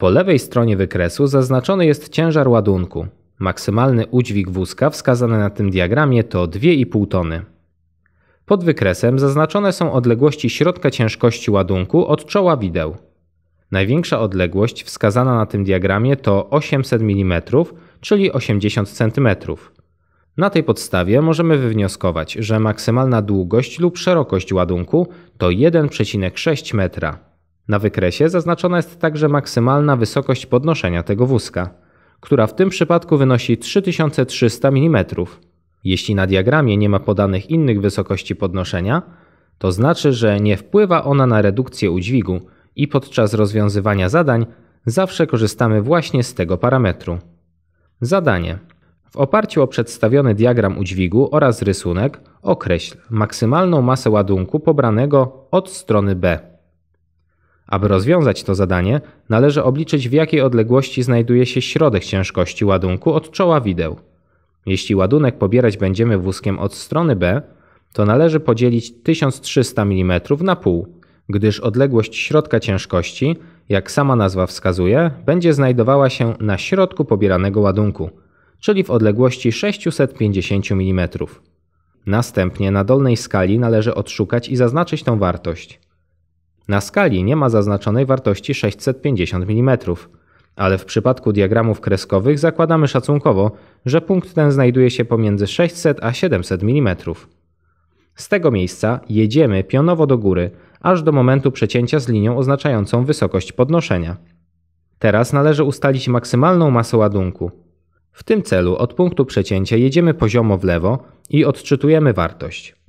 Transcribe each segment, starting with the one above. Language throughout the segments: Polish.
Po lewej stronie wykresu zaznaczony jest ciężar ładunku. Maksymalny udźwig wózka wskazany na tym diagramie to 2,5 tony. Pod wykresem zaznaczone są odległości środka ciężkości ładunku od czoła wideł. Największa odległość wskazana na tym diagramie to 800 mm, czyli 80 cm. Na tej podstawie możemy wywnioskować, że maksymalna długość lub szerokość ładunku to 1,6 metra. Na wykresie zaznaczona jest także maksymalna wysokość podnoszenia tego wózka, która w tym przypadku wynosi 3300 mm. Jeśli na diagramie nie ma podanych innych wysokości podnoszenia, to znaczy, że nie wpływa ona na redukcję udźwigu i podczas rozwiązywania zadań zawsze korzystamy właśnie z tego parametru. Zadanie. W oparciu o przedstawiony diagram udźwigu oraz rysunek określ maksymalną masę ładunku pobranego od strony B. Aby rozwiązać to zadanie, należy obliczyć w jakiej odległości znajduje się środek ciężkości ładunku od czoła wideł. Jeśli ładunek pobierać będziemy wózkiem od strony B, to należy podzielić 1300 mm na pół, gdyż odległość środka ciężkości, jak sama nazwa wskazuje, będzie znajdowała się na środku pobieranego ładunku, czyli w odległości 650 mm. Następnie na dolnej skali należy odszukać i zaznaczyć tą wartość. Na skali nie ma zaznaczonej wartości 650 mm, ale w przypadku diagramów kreskowych zakładamy szacunkowo, że punkt ten znajduje się pomiędzy 600 a 700 mm. Z tego miejsca jedziemy pionowo do góry, aż do momentu przecięcia z linią oznaczającą wysokość podnoszenia. Teraz należy ustalić maksymalną masę ładunku. W tym celu od punktu przecięcia jedziemy poziomo w lewo i odczytujemy wartość.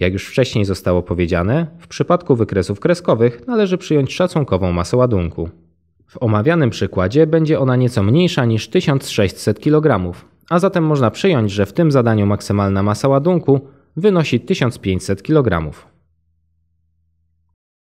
Jak już wcześniej zostało powiedziane, w przypadku wykresów kreskowych należy przyjąć szacunkową masę ładunku. W omawianym przykładzie będzie ona nieco mniejsza niż 1600 kg, a zatem można przyjąć, że w tym zadaniu maksymalna masa ładunku wynosi 1500 kg.